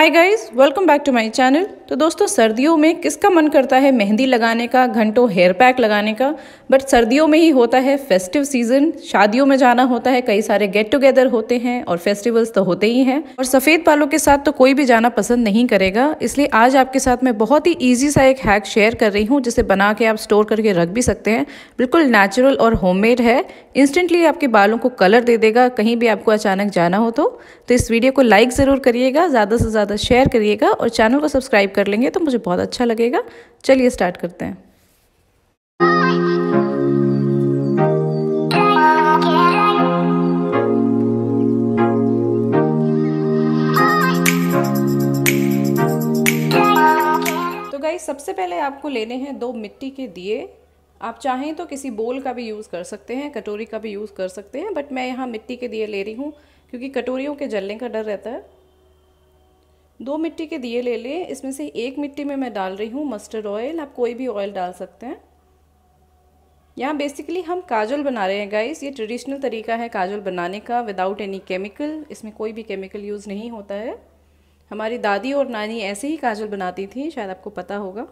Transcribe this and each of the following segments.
hi guys welcome back to my channel तो दोस्तों सर्दियों में किसका मन करता है मेहंदी लगाने का घंटों हेयर पैक लगाने का बट सर्दियों में ही होता है फेस्टिव सीजन शादियों में जाना होता है कई सारे गेट टुगेदर होते हैं और फेस्टिवल्स तो होते ही हैं और सफ़ेद बालों के साथ तो कोई भी जाना पसंद नहीं करेगा इसलिए आज आपके साथ मैं बहुत ही ईजी सा एक हैक शेयर कर रही हूँ जिसे बना के आप स्टोर करके रख भी सकते हैं बिल्कुल नेचुरल और होम है इंस्टेंटली आपके बालों को कलर दे देगा कहीं भी आपको अचानक जाना हो तो, तो इस वीडियो को लाइक ज़रूर करिएगा ज़्यादा से ज़्यादा ज़्यादा शेयर करिएगा और चैनल को सब्सक्राइब कर लेंगे तो मुझे बहुत अच्छा लगेगा चलिए स्टार्ट करते हैं तो सबसे पहले आपको लेने हैं दो मिट्टी के दिए आप चाहें तो किसी बोल का भी यूज़ कर सकते हैं कटोरी का भी यूज़ कर सकते हैं बट मैं यहाँ मिट्टी के दिए ले रही हूँ क्योंकि कटोरियों के जलने का डर रहता है दो मिट्टी के दिए ले लें इसमें से एक मिट्टी में मैं डाल रही हूँ मस्टर्ड ऑयल आप कोई भी ऑयल डाल सकते हैं यहाँ बेसिकली हम काजल बना रहे हैं गाइस ये ट्रेडिशनल तरीका है काजल बनाने का विदाउट एनी केमिकल इसमें कोई भी केमिकल यूज़ नहीं होता है हमारी दादी और नानी ऐसे ही काजल बनाती थी शायद आपको पता होगा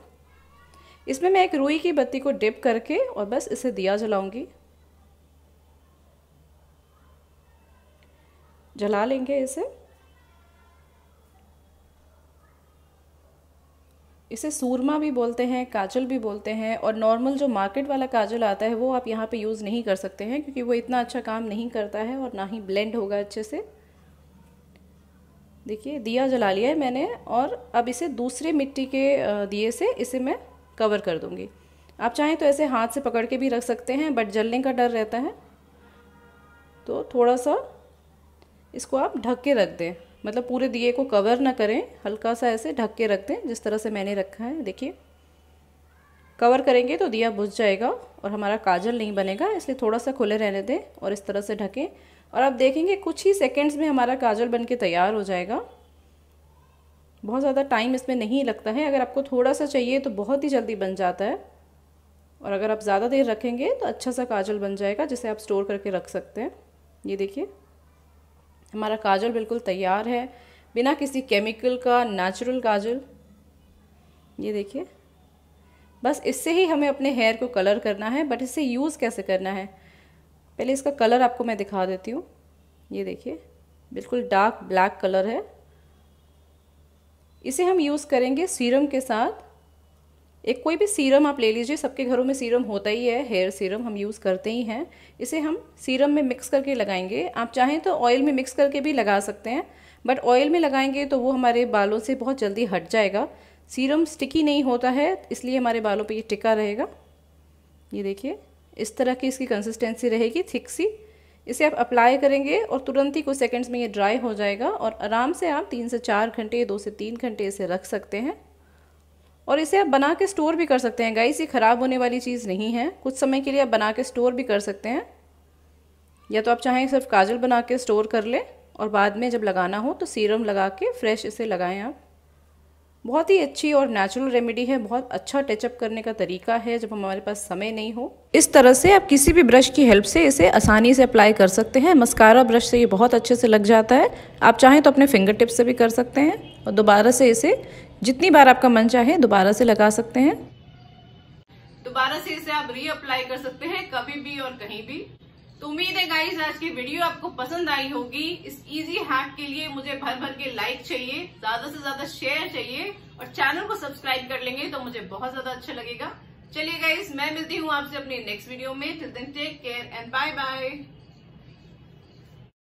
इसमें मैं एक रुई की बत्ती को डिप करके और बस इसे दिया जलाऊंगी जला लेंगे इसे इसे सूरमा भी बोलते हैं काजल भी बोलते हैं और नॉर्मल जो मार्केट वाला काजल आता है वो आप यहाँ पे यूज़ नहीं कर सकते हैं क्योंकि वो इतना अच्छा काम नहीं करता है और ना ही ब्लेंड होगा अच्छे से देखिए दिया जला लिया है मैंने और अब इसे दूसरे मिट्टी के दिए से इसे मैं कवर कर दूँगी आप चाहें तो ऐसे हाथ से पकड़ के भी रख सकते हैं बट जलने का डर रहता है तो थोड़ा सा इसको आप ढक के रख दें मतलब पूरे दिए को कवर ना करें हल्का सा ऐसे ढक के रख दें जिस तरह से मैंने रखा है देखिए कवर करेंगे तो दिया बुझ जाएगा और हमारा काजल नहीं बनेगा इसलिए थोड़ा सा खुले रहने दें और इस तरह से ढकें और आप देखेंगे कुछ ही सेकेंड्स में हमारा काजल बन के तैयार हो जाएगा बहुत ज़्यादा टाइम इसमें नहीं लगता है अगर आपको थोड़ा सा चाहिए तो बहुत ही जल्दी बन जाता है और अगर आप ज़्यादा देर रखेंगे तो अच्छा सा काजल बन जाएगा जिसे आप स्टोर करके रख सकते हैं ये देखिए हमारा काजल बिल्कुल तैयार है बिना किसी केमिकल का नेचुरल काजल ये देखिए बस इससे ही हमें अपने हेयर को कलर करना है बट इसे यूज़ कैसे करना है पहले इसका कलर आपको मैं दिखा देती हूँ ये देखिए बिल्कुल डार्क ब्लैक कलर है इसे हम यूज़ करेंगे सीरम के साथ एक कोई भी सीरम आप ले लीजिए सबके घरों में सीरम होता ही है हेयर सीरम हम यूज़ करते ही हैं इसे हम सीरम में मिक्स करके लगाएंगे आप चाहें तो ऑयल में मिक्स करके भी लगा सकते हैं बट ऑयल में लगाएंगे तो वो हमारे बालों से बहुत जल्दी हट जाएगा सीरम स्टिकी नहीं होता है इसलिए हमारे बालों पर ये टिका रहेगा ये देखिए इस तरह की इसकी कंसिस्टेंसी रहेगी थिक सी इसे आप अप्लाई करेंगे और तुरंत ही कुछ सेकंड्स में ये ड्राई हो जाएगा और आराम से आप तीन से चार घंटे दो से तीन घंटे इसे रख सकते हैं और इसे आप बना के स्टोर भी कर सकते हैं गाइस ये ख़राब होने वाली चीज़ नहीं है कुछ समय के लिए आप बना के स्टोर भी कर सकते हैं या तो आप चाहें सिर्फ काजल बना के स्टोर कर लें और बाद में जब लगाना हो तो सीरम लगा के फ्रेश इसे लगाएं आप बहुत ही अच्छी और नेचुरल रेमेडी है बहुत अच्छा टचअप करने का तरीका है जब हमारे पास समय नहीं हो इस तरह से आप किसी भी ब्रश की हेल्प से इसे आसानी से अप्लाई कर सकते हैं मस्कारा ब्रश से ये बहुत अच्छे से लग जाता है आप चाहें तो अपने फिंगर टिप से भी कर सकते हैं और दोबारा से इसे जितनी बार आपका मन चाहे दोबारा से लगा सकते हैं दोबारा से इसे आप रीअप्लाई कर सकते हैं कभी भी और कहीं भी तो उम्मीद है गाइज आज की वीडियो आपको पसंद आई होगी इस इजी हैक के लिए मुझे भर भर के लाइक चाहिए ज्यादा से ज्यादा शेयर चाहिए और चैनल को सब्सक्राइब कर लेंगे तो मुझे बहुत ज्यादा अच्छा लगेगा चलिए गाइज मैं मिलती हूँ आपसे अपनी नेक्स्ट वीडियो में till then take care and bye bye